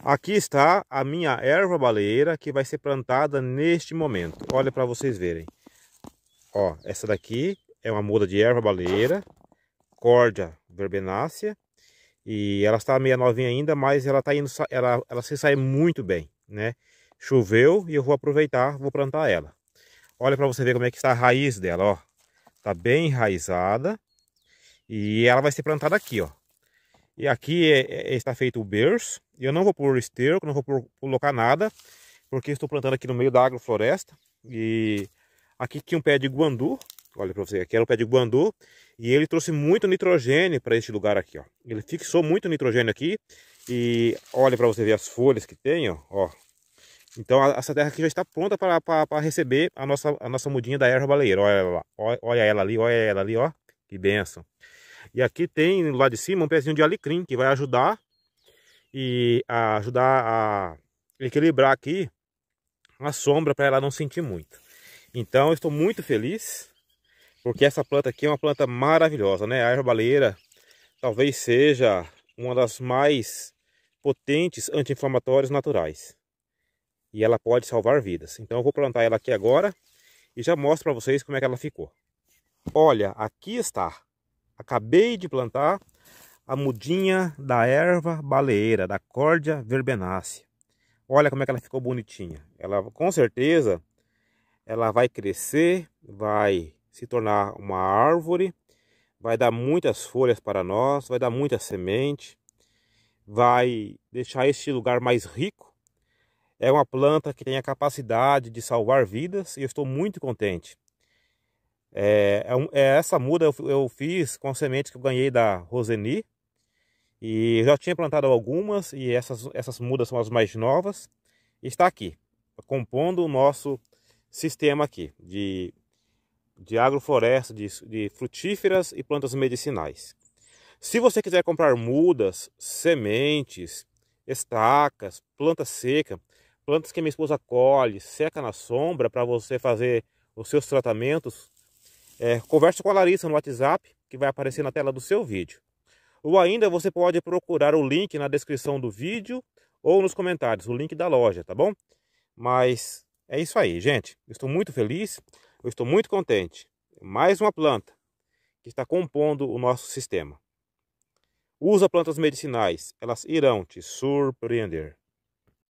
Aqui está a minha erva baleeira que vai ser plantada neste momento. Olha para vocês verem. Ó, essa daqui é uma muda de erva baleeira, cordia verbenácea. E ela está meia novinha ainda, mas ela está indo, ela, ela se sai muito bem, né? Choveu e eu vou aproveitar, vou plantar ela. Olha para você ver como é que está a raiz dela, ó. Está bem enraizada. E ela vai ser plantada aqui, ó. E aqui é, é, está feito o berço. Eu não vou pôr esterco, não vou pôr, colocar nada, porque estou plantando aqui no meio da agrofloresta. E aqui tinha um pé de guandu. Olha para você, aqui era o pé de guandu. E ele trouxe muito nitrogênio para este lugar aqui, ó. Ele fixou muito nitrogênio aqui. E olha para você ver as folhas que tem, ó. ó. Então a, essa terra aqui já está pronta para, para receber a nossa, a nossa mudinha da erva baleira. Olha ela lá, olha, olha ela ali, olha ela ali, ó. Que benção. E aqui tem lá de cima um pezinho de alecrim que vai ajudar e a ajudar a equilibrar aqui a sombra para ela não sentir muito. Então estou muito feliz porque essa planta aqui é uma planta maravilhosa, né? A erva-baleira talvez seja uma das mais potentes anti-inflamatórios naturais. E ela pode salvar vidas. Então eu vou plantar ela aqui agora e já mostro para vocês como é que ela ficou. Olha, aqui está. Acabei de plantar a mudinha da erva baleeira, da córdia verbenácea. Olha como é que ela ficou bonitinha. Ela com certeza ela vai crescer, vai se tornar uma árvore, vai dar muitas folhas para nós, vai dar muita semente, vai deixar este lugar mais rico. É uma planta que tem a capacidade de salvar vidas e eu estou muito contente. É, é, é, essa muda eu, eu fiz com sementes que eu ganhei da Roseni. E já tinha plantado algumas e essas, essas mudas são as mais novas. Está aqui, compondo o nosso sistema aqui de, de agrofloresta, de, de frutíferas e plantas medicinais. Se você quiser comprar mudas, sementes, estacas, planta seca, plantas que minha esposa colhe, seca na sombra para você fazer os seus tratamentos é, converse com a Larissa no WhatsApp, que vai aparecer na tela do seu vídeo. Ou ainda você pode procurar o link na descrição do vídeo ou nos comentários, o link da loja, tá bom? Mas é isso aí, gente. Eu estou muito feliz, eu estou muito contente. Mais uma planta que está compondo o nosso sistema. Usa plantas medicinais, elas irão te surpreender.